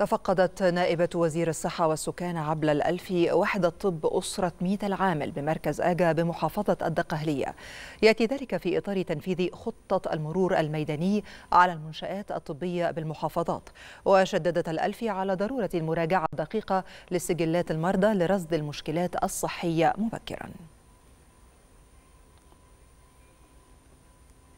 تفقدت نائبة وزير الصحة والسكان عبل الألفي وحدة طب أسرة ميت العامل بمركز آجا بمحافظة الدقهلية يأتي ذلك في إطار تنفيذ خطة المرور الميداني على المنشآت الطبية بالمحافظات وشددت الألفي على ضرورة المراجعة الدقيقة لسجلات المرضى لرصد المشكلات الصحية مبكراً